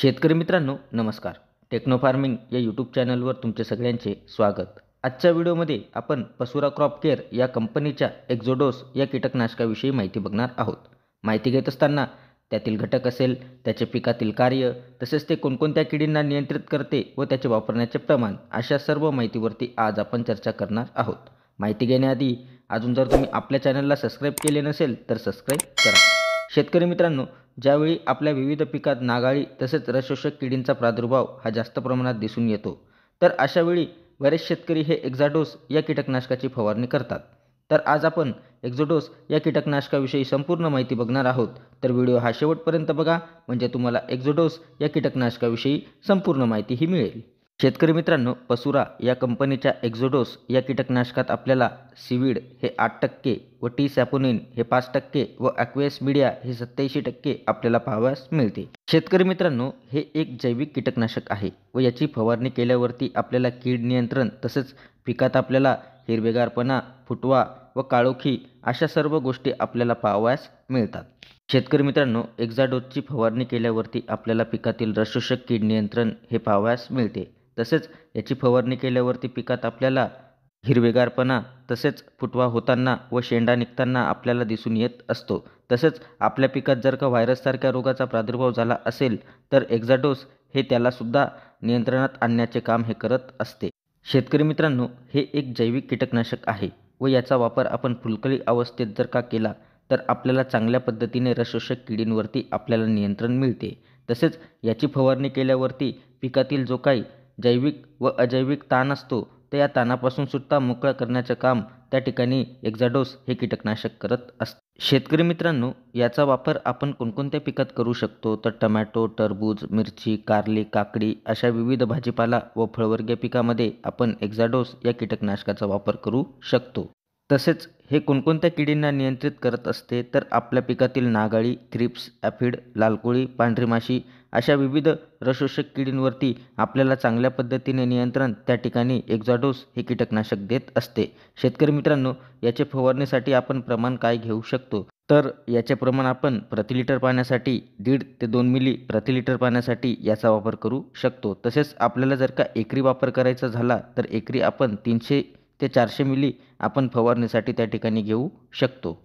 शेतकरी मित्रांनो नमस्कार टेक्नो फार्मिंग या यूट्यूब चॅनलवर तुमचे सगळ्यांचे स्वागत आजच्या व्हिडिओमध्ये आपण पसुरा क्रॉप केअर या कंपनीच्या एक्झोडोस या कीटकनाशकाविषयी माहिती बघणार आहोत माहिती घेत असताना त्यातील घटक असेल त्याचे पिकातील कार्य तसेच ते कोणकोणत्या किडींना नियंत्रित करते व त्याचे वापरण्याचे प्रमाण अशा सर्व माहितीवरती आज आपण चर्चा करणार आहोत माहिती घेण्याआधी अजून जर तुम्ही आपल्या चॅनलला सबस्क्राईब केले नसेल तर सबस्क्राईब करा शेतकरी मित्रांनो ज्यावेळी आपल्या विविध पिकात नागाळी तसेच रसशोषक किडींचा प्रादुर्भाव हा जास्त प्रमाणात दिसून येतो तर अशावेळी बरेच शेतकरी हे एक्झाडोस या कीटकनाशकाची फवारणी करतात तर आज आपण एक्झोडोस या कीटकनाशकाविषयी संपूर्ण माहिती बघणार आहोत तर व्हिडिओ हा शेवटपर्यंत बघा म्हणजे तुम्हाला एक्झोडोस या कीटकनाशकाविषयी संपूर्ण माहितीही मिळेल शेतकरी मित्रांनो पसुरा या कंपनीच्या एक्झोडोस या कीटकनाशकात आपल्याला सिविड हे आठ टक्के व टी सॅपोनिन हे पाच टक्के व ॲक्वेस मिडिया हे सत्याऐंशी टक्के आपल्याला पाहावयास मिळते शेतकरी मित्रांनो हे एक जैविक कीटकनाशक आहे व याची फवारणी केल्यावरती आपल्याला कीड नियंत्रण तसेच पिकात आपल्याला हिरवेगारपणा फुटवा व काळोखी अशा सर्व गोष्टी आपल्याला पाहावयास मिळतात शेतकरी मित्रांनो एक्झाडोजची फवारणी केल्यावरती आपल्याला पिकातील रसोषक कीड नियंत्रण हे पाहावयास मिळते तसेच याची फवारणी केल्यावरती पिकात आपल्याला हिरवेगारपणा तसेच फुटवा होताना व शेंडा निघताना आपल्याला दिसून येत असतो तसेच आपल्या पिकात जर का व्हायरससारख्या रोगाचा प्रादुर्भाव झाला असेल तर एक्झाडोस हे त्यालासुद्धा नियंत्रणात आणण्याचे काम हे करत असते शेतकरी मित्रांनो हे एक जैविक कीटकनाशक आहे व याचा वापर आपण फुलकळी अवस्थेत जर का केला तर आपल्याला चांगल्या पद्धतीने रसोषक किडींवरती आपल्याला नियंत्रण मिळते तसेच याची फवारणी केल्यावरती पिकातील जो काही जैविक व अजैविक ताण असतो तर या ताणापासून सुद्धा मोकळं करण्याचं काम त्या ठिकाणी एक्झाडोस हे कीटकनाशक करत असतं शेतकरी मित्रांनो याचा वापर आपण कोणकोणत्या पिकात करू शकतो तर टमॅटो टरबूज मिरची कारली काकडी अशा विविध भाजीपाला व फळवर्गीय पिकामध्ये आपण एक्झाडोस या कीटकनाशकाचा वापर करू शकतो तसेच हे कोणकोणत्या किडींना नियंत्रित करत असते तर आपल्या पिकातील नागाळी थ्रिप्स ॲफिड लालकोळी पांढरी माशी अशा विविध रसोषक किडींवरती आपल्याला चांगल्या पद्धतीने नियंत्रण त्या ठिकाणी एक्झॉडोस हे कीटकनाशक देत असते शेतकरी मित्रांनो याचे फवारणीसाठी आपण प्रमाण काय घेऊ शकतो तर याचे प्रमाण आपण प्रति लिटर पाण्यासाठी दीड ते दोन मिली प्रति लिटर पाण्यासाठी याचा वापर करू शकतो तसेच आपल्याला जर का एकरी वापर करायचा झाला तर एकरी आपण तीनशे ते चारशे मिली आपण फवारणीसाठी त्या ठिकाणी घेऊ शकतो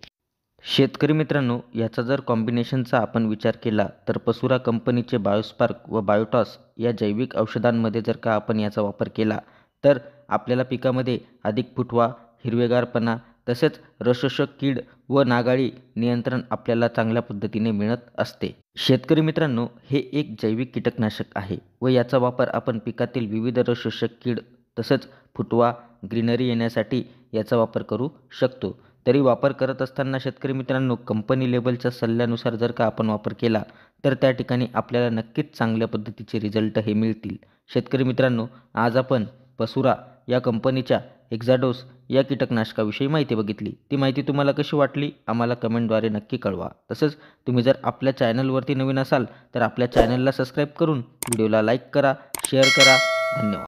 शेतकरी मित्रांनो याचा जर कॉम्बिनेशनचा आपण विचार केला तर पसुरा कंपनीचे बायोस्पार्क व बायोटॉस या जैविक औषधांमध्ये जर का आपण याचा वापर केला तर आपल्याला पिकामध्ये अधिक फुटवा हिरवेगारपणा तसेच रसोषक कीड व नागाळी नियंत्रण आपल्याला चांगल्या पद्धतीने मिळत असते शेतकरी मित्रांनो हे एक जैविक कीटकनाशक आहे व याचा वापर आपण पिकातील विविध रसोषक कीड तसंच फुटवा ग्रीनरी येण्यासाठी याचा वापर करू शकतो तरी वापर करत असताना शेतकरी मित्रांनो कंपनी लेबलच्या सल्ल्यानुसार जर का आपण वापर केला तर त्या ठिकाणी आपल्याला नक्कीच चांगल्या पद्धतीचे रिझल्ट हे मिळतील शेतकरी मित्रांनो आज आपण पसुरा या कंपनीच्या एक्झाडोस या कीटकनाशकाविषयी माहिती बघितली ती माहिती तुम्हाला कशी वाटली आम्हाला कमेंटद्वारे नक्की कळवा तसंच तुम्ही जर आपल्या चॅनलवरती नवीन असाल तर आपल्या चॅनलला सबस्क्राईब करून व्हिडिओला लाईक करा शेअर करा धन्यवाद